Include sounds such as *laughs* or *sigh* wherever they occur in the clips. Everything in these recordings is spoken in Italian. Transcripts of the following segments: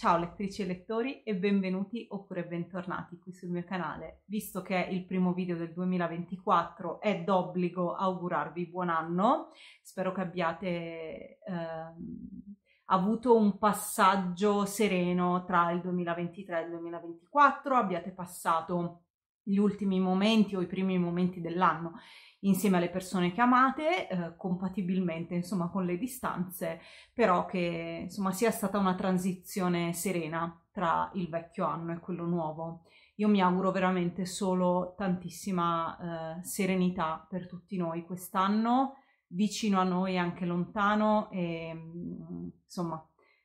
Ciao lettrici e lettori e benvenuti oppure bentornati qui sul mio canale. Visto che è il primo video del 2024 è d'obbligo augurarvi buon anno, spero che abbiate eh, avuto un passaggio sereno tra il 2023 e il 2024, abbiate passato gli ultimi momenti o i primi momenti dell'anno insieme alle persone che amate, eh, compatibilmente insomma con le distanze, però che insomma sia stata una transizione serena tra il vecchio anno e quello nuovo. Io mi auguro veramente solo tantissima eh, serenità per tutti noi quest'anno, vicino a noi anche lontano e insomma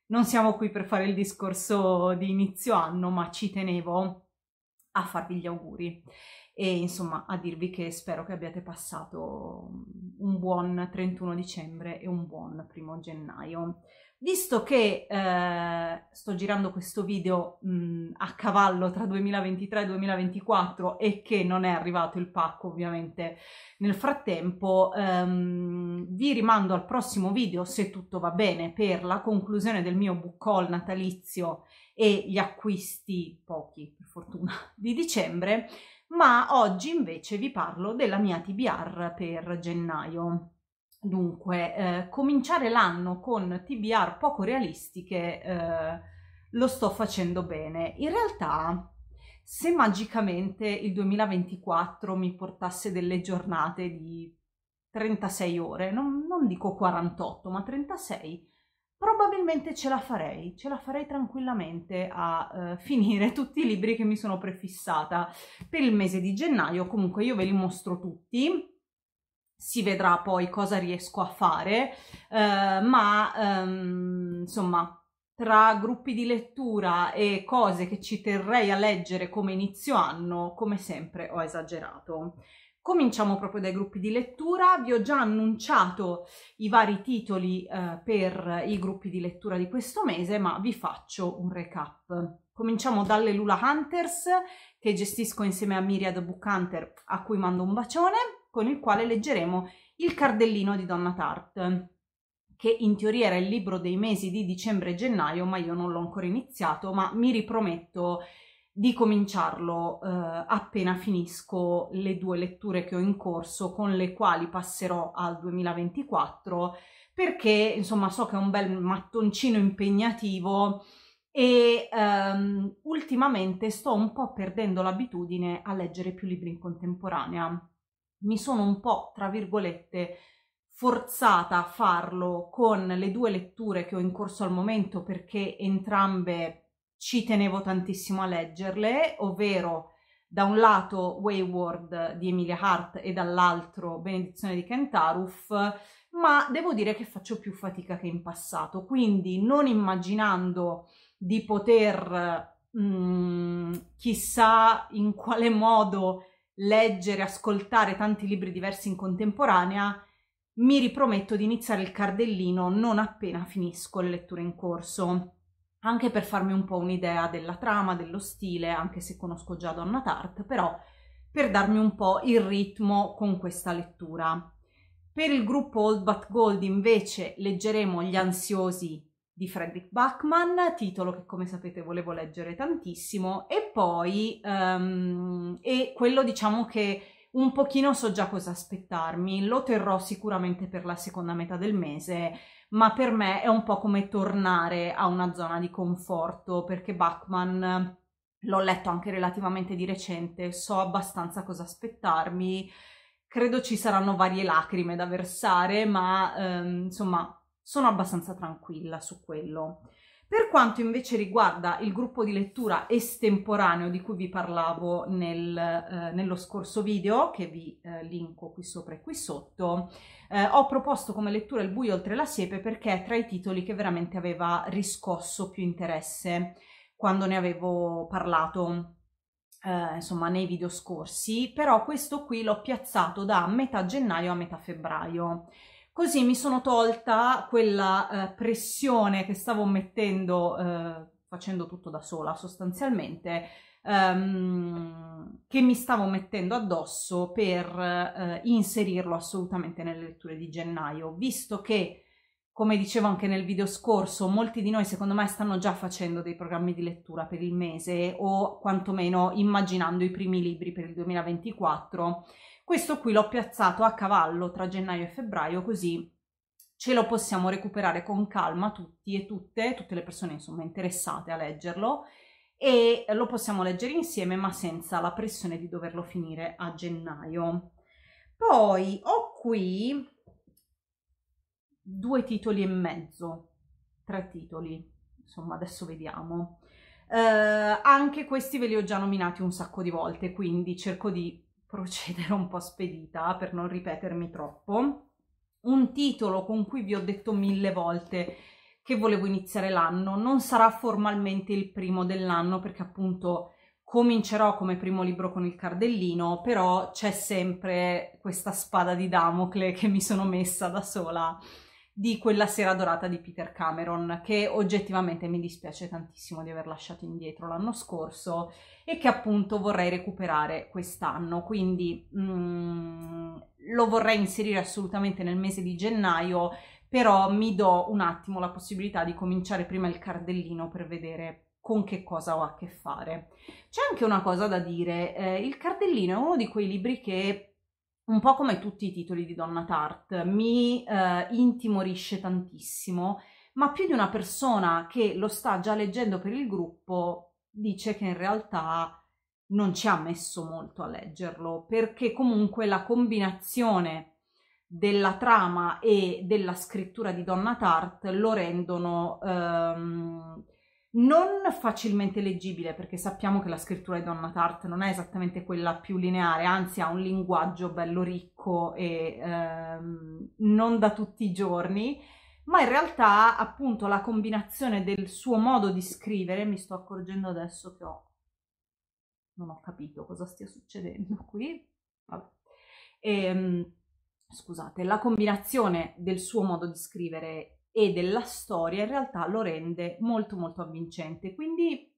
non siamo qui per fare il discorso di inizio anno, ma ci tenevo a farvi gli auguri e insomma a dirvi che spero che abbiate passato mm, un buon 31 dicembre e un buon primo gennaio. Visto che eh, sto girando questo video mh, mm, a cavallo tra 2023 e 2024 e che non è arrivato il pacco ovviamente nel frattempo, ehm, vi rimando al prossimo video se tutto va bene per la conclusione del mio book haul natalizio e gli acquisti pochi, per fortuna, *laughs* di dicembre, ma oggi invece vi parlo della mia TBR per gennaio. Dunque, eh, cominciare l'anno con TBR poco realistiche eh, lo sto facendo bene. In realtà se magicamente il 2024 mi portasse delle giornate di 36 ore, non, non, dico 48, ma 36, probabilmente ce la farei, ce la farei tranquillamente a eh, *laughs* finire tutti i libri che mi sono prefissata per il mese di gennaio, comunque io ve li mostro tutti, si vedrà poi cosa riesco a fare, eh, ma ehm, insomma tra gruppi di lettura e cose che ci terrei a leggere come inizio anno, come sempre ho esagerato. Cominciamo proprio dai gruppi di lettura, vi ho già annunciato i vari titoli eh, per i gruppi di lettura di questo mese, ma vi faccio un recap. Cominciamo dalle Lula Hunters che gestisco insieme a Myriad Book Hunter, a cui mando un bacione, con il quale leggeremo Il cardellino di Donna Tart, che in teoria era il libro dei mesi di dicembre e gennaio, ma io non l'ho ancora iniziato, ma mi riprometto di cominciarlo eh, appena finisco le due letture che ho in corso con le quali passerò al 2024 perché insomma so che è un bel mattoncino impegnativo e um, ultimamente sto un po' perdendo l'abitudine a leggere più libri in contemporanea. Mi sono un po', tra virgolette, forzata a farlo con le due letture che ho in corso al momento perché entrambe ci tenevo tantissimo a leggerle, ovvero da un lato Wayward di Emilia Hart e dall'altro Benedizione di Kentaruf, ma devo dire che faccio più fatica che in passato, quindi non immaginando di poter mh, mm, chissà in quale modo leggere, ascoltare tanti libri diversi in contemporanea, mi riprometto di iniziare il cardellino non appena finisco le letture in corso anche per farmi un po' un'idea della trama, dello stile, anche se conosco già Donna Tart, però per darmi un po' il ritmo con questa lettura. Per il gruppo Old But Gold invece leggeremo Gli ansiosi di Frederick Bachmann, titolo che come sapete volevo leggere tantissimo, e poi um, e quello diciamo che un pochino so già cosa aspettarmi, lo terrò sicuramente per la seconda metà del mese, ma per me è un po' come tornare a una zona di conforto perché Bachman eh, l'ho letto anche relativamente di recente, so abbastanza cosa aspettarmi, credo ci saranno varie lacrime da versare, ma ehm, insomma sono abbastanza tranquilla su quello. Per quanto invece riguarda il gruppo di lettura estemporaneo di cui vi parlavo nel, eh, nello scorso video, che vi eh, linko qui sopra e qui sotto, eh, ho proposto come lettura Il buio oltre la siepe perché è tra i titoli che veramente aveva riscosso più interesse quando ne avevo parlato eh, insomma nei video scorsi, però questo qui l'ho piazzato da metà gennaio a metà febbraio Così mi sono tolta quella eh, pressione che stavo mettendo eh, facendo tutto da sola sostanzialmente, ehm, che mi stavo mettendo addosso per eh, inserirlo assolutamente nelle letture di gennaio, visto che come dicevo anche nel video scorso, molti di noi secondo me stanno già facendo dei programmi di lettura per il mese o quantomeno immaginando i primi libri per il 2024. Questo qui l'ho piazzato a cavallo tra gennaio e febbraio così ce lo possiamo recuperare con calma tutti e tutte, tutte le persone insomma interessate a leggerlo e lo possiamo leggere insieme ma senza la pressione di doverlo finire a gennaio. Poi ho qui due titoli e mezzo, tre titoli, insomma adesso vediamo. Eh, anche questi ve li ho già nominati un sacco di volte, quindi cerco di procedere un po' spedita per non ripetermi troppo. Un titolo con cui vi ho detto mille volte che volevo iniziare l'anno, non sarà formalmente il primo dell'anno perché appunto comincerò come primo libro con il cardellino, però c'è sempre questa spada di Damocle che mi sono messa da sola di quella sera dorata di Peter Cameron che oggettivamente mi dispiace tantissimo di aver lasciato indietro l'anno scorso e che appunto vorrei recuperare quest'anno quindi mm, lo vorrei inserire assolutamente nel mese di gennaio però mi do un attimo la possibilità di cominciare prima il cardellino per vedere con che cosa ho a che fare c'è anche una cosa da dire eh, il cardellino è uno di quei libri che un po' come tutti i titoli di Donna Tart, mi eh, intimorisce tantissimo, ma più di una persona che lo sta già leggendo per il gruppo dice che in realtà non ci ha messo molto a leggerlo, perché comunque la combinazione della trama e della scrittura di Donna Tart lo rendono ehm, non facilmente leggibile perché sappiamo che la scrittura di Donna Tart non è esattamente quella più lineare, anzi ha un linguaggio bello ricco e ehm, non da tutti i giorni, ma in realtà appunto la combinazione del suo modo di scrivere, mi sto accorgendo adesso che ho... non ho capito cosa stia succedendo qui, vabbè. E, ehm, scusate, la combinazione del suo modo di scrivere e della storia in realtà lo rende molto molto avvincente. Quindi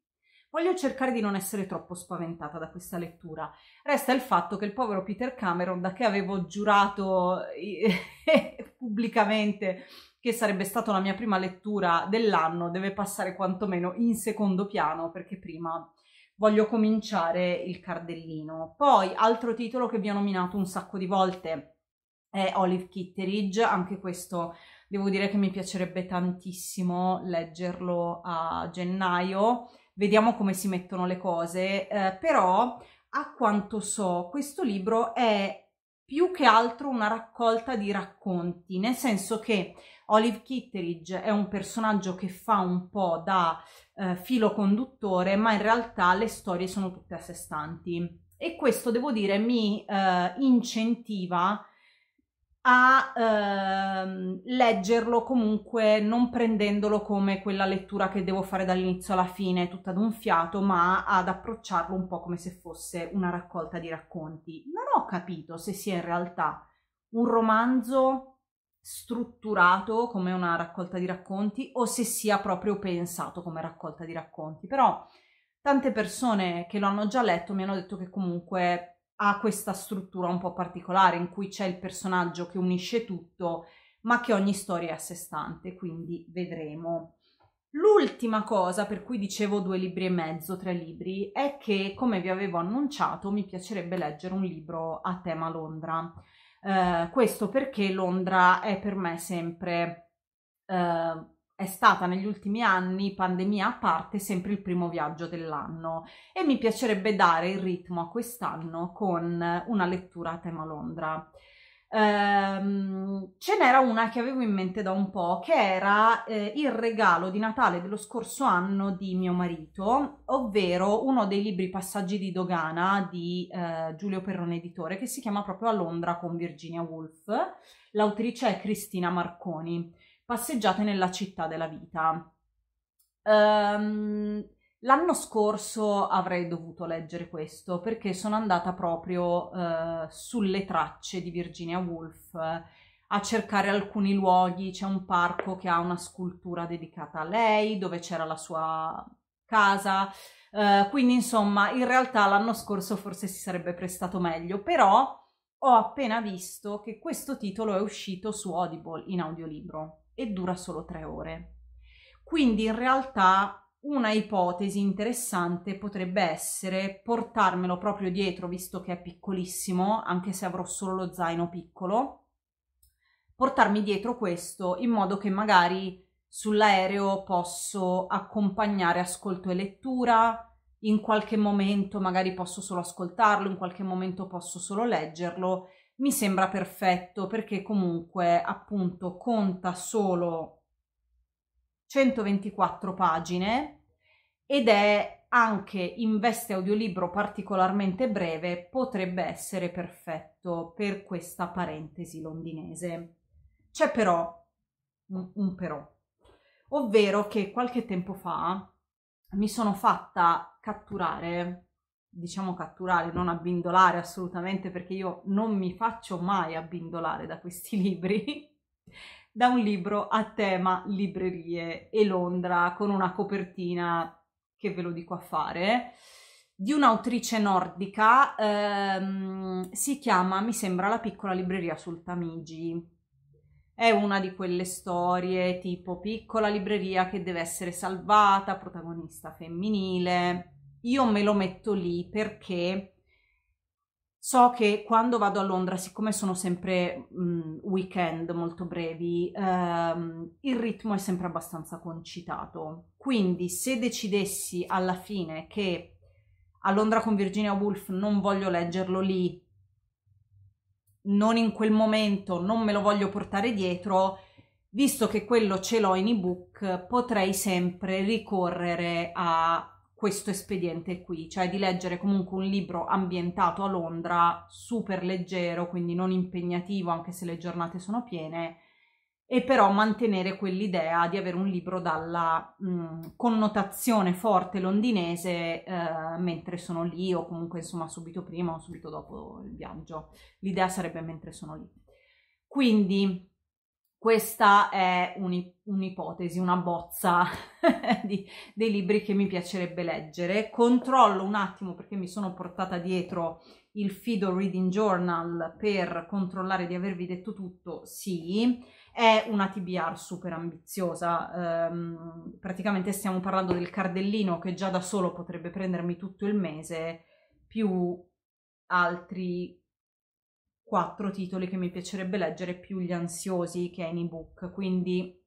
voglio cercare di non essere troppo spaventata da questa lettura. Resta il fatto che il povero Peter Cameron, da che avevo giurato *laughs* pubblicamente che sarebbe stata la mia prima lettura dell'anno, deve passare quantomeno in secondo piano perché prima voglio cominciare il cardellino. Poi, altro titolo che vi ho nominato un sacco di volte è Olive Kitteridge, anche questo Devo dire che mi piacerebbe tantissimo leggerlo a gennaio, vediamo come si mettono le cose, eh, però a quanto so questo libro è più che altro una raccolta di racconti, nel senso che Olive Kitteridge è un personaggio che fa un po' da eh, filo conduttore, ma in realtà le storie sono tutte a sé stanti. E questo, devo dire, mi eh, incentiva a ehm, leggerlo comunque non prendendolo come quella lettura che devo fare dall'inizio alla fine tutta ad un fiato, ma ad approcciarlo un po' come se fosse una raccolta di racconti. Non ho capito se sia in realtà un romanzo strutturato come una raccolta di racconti o se sia proprio pensato come raccolta di racconti, però tante persone che lo hanno già letto mi hanno detto che comunque ha questa struttura un po' particolare in cui c'è il personaggio che unisce tutto, ma che ogni storia è a sé stante, quindi vedremo. L'ultima cosa per cui dicevo due libri e mezzo, tre libri, è che, come vi avevo annunciato, mi piacerebbe leggere un libro a tema Londra. Eh, questo perché Londra è per me sempre eh, è stata negli ultimi anni, pandemia a parte, sempre il primo viaggio dell'anno e mi piacerebbe dare il ritmo a quest'anno con una lettura a tema Londra. Ehm, ce n'era una che avevo in mente da un po', che era eh, il regalo di Natale dello scorso anno di mio marito, ovvero uno dei libri Passaggi di Dogana di eh, Giulio Perrone Editore, che si chiama proprio A Londra con Virginia Woolf. L'autrice è Cristina Marconi passeggiate nella città della vita. Um, l'anno scorso avrei dovuto leggere questo perché sono andata proprio uh, sulle tracce di Virginia Woolf a cercare alcuni luoghi, c'è un parco che ha una scultura dedicata a lei, dove c'era la sua casa, uh, quindi insomma in realtà l'anno scorso forse si sarebbe prestato meglio, però ho appena visto che questo titolo è uscito su Audible in audiolibro e dura solo tre ore. Quindi in realtà una ipotesi interessante potrebbe essere portarmelo proprio dietro, visto che è piccolissimo, anche se avrò solo lo zaino piccolo, portarmi dietro questo in modo che magari sull'aereo posso accompagnare ascolto e lettura, in qualche momento magari posso solo ascoltarlo, in qualche momento posso solo leggerlo mi sembra perfetto perché comunque appunto conta solo 124 pagine ed è anche in veste audiolibro particolarmente breve, potrebbe essere perfetto per questa parentesi londinese. C'è però un, un però, ovvero che qualche tempo fa mi sono fatta catturare diciamo catturare, non abbindolare assolutamente perché io non mi faccio mai abbindolare da questi *laughs* libri, da un libro a tema librerie e Londra con una copertina che ve lo dico a fare di un'autrice nordica, ehm, si chiama, mi sembra, La piccola libreria sul Tamigi. È una di quelle storie tipo piccola libreria che deve essere salvata, protagonista femminile io me lo metto lì perché so che quando vado a Londra, siccome sono sempre mh, weekend molto brevi, ehm, il ritmo è sempre abbastanza concitato. Quindi se decidessi alla fine che a Londra con Virginia Woolf non voglio leggerlo lì, non in quel momento, non me lo voglio portare dietro, visto che quello ce l'ho in ebook, potrei sempre ricorrere a questo espediente qui, cioè di leggere comunque un libro ambientato a Londra, super leggero, quindi non impegnativo anche se le giornate sono piene, e però mantenere quell'idea di avere un libro dalla mh, mm, connotazione forte londinese eh, mentre sono lì o comunque insomma subito prima o subito dopo il viaggio. L'idea sarebbe mentre sono lì. Quindi questa è un'ipotesi, una bozza *laughs* di, dei libri che mi piacerebbe leggere. Controllo un attimo perché mi sono portata dietro il Fido Reading Journal per controllare di avervi detto tutto. Sì, è una TBR super ambiziosa. Ehm, praticamente stiamo parlando del cardellino che già da solo potrebbe prendermi tutto il mese più altri quattro titoli che mi piacerebbe leggere più gli ansiosi che è in ebook, quindi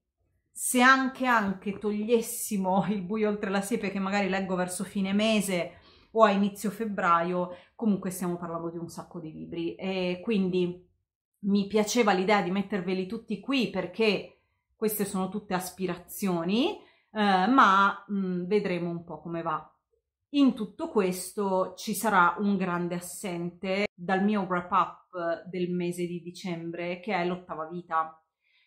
se anche, anche togliessimo *laughs* il buio oltre la siepe che magari leggo verso fine mese o a inizio febbraio, comunque stiamo parlando di un sacco di libri e quindi mi piaceva l'idea di metterveli tutti qui perché queste sono tutte aspirazioni, eh, ma mh, mm, vedremo un po' come va. In tutto questo ci sarà un grande assente dal mio wrap up del mese di dicembre che è l'ottava vita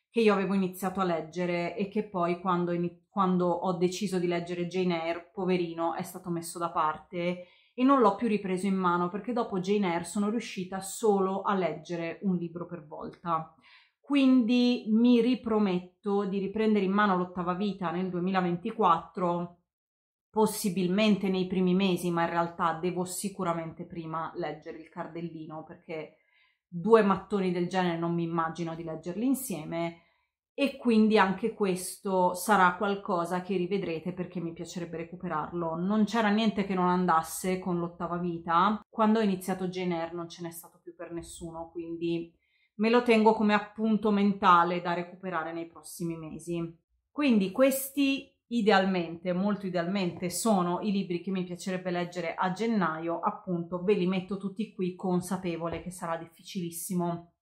che io avevo iniziato a leggere e che poi quando, in, quando, ho deciso di leggere Jane Eyre, poverino, è stato messo da parte e non l'ho più ripreso in mano perché dopo Jane Eyre sono riuscita solo a leggere un libro per volta. Quindi mi riprometto di riprendere in mano l'ottava vita nel 2024 possibilmente nei primi mesi, ma in realtà devo sicuramente prima leggere il cardellino perché due mattoni del genere non mi immagino di leggerli insieme e quindi anche questo sarà qualcosa che rivedrete perché mi piacerebbe recuperarlo. Non c'era niente che non andasse con l'ottava vita. Quando ho iniziato GNR non ce n'è stato più per nessuno, quindi me lo tengo come appunto mentale da recuperare nei prossimi mesi. Quindi questi idealmente, molto idealmente, sono i libri che mi piacerebbe leggere a gennaio, appunto ve li metto tutti qui consapevole che sarà difficilissimo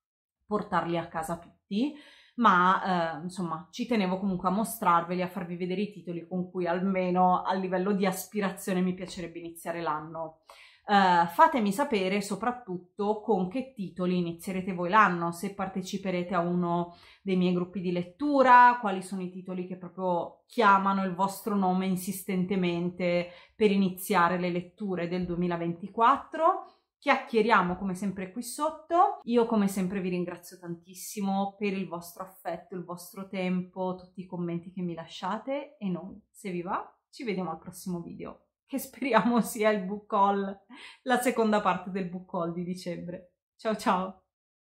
portarli a casa tutti, ma eh, insomma ci tenevo comunque a mostrarveli, a farvi vedere i titoli con cui almeno a livello di aspirazione mi piacerebbe iniziare l'anno. Uh, fatemi sapere soprattutto con che titoli inizierete voi l'anno, se parteciperete a uno dei miei gruppi di lettura, quali sono i titoli che proprio chiamano il vostro nome insistentemente per iniziare le letture del 2024 chiacchieriamo come sempre qui sotto. Io come sempre vi ringrazio tantissimo per il vostro affetto, il vostro tempo, tutti i commenti che mi lasciate e noi, se vi va, ci vediamo al prossimo video che speriamo sia il book haul, la seconda parte del book haul di dicembre. Ciao ciao!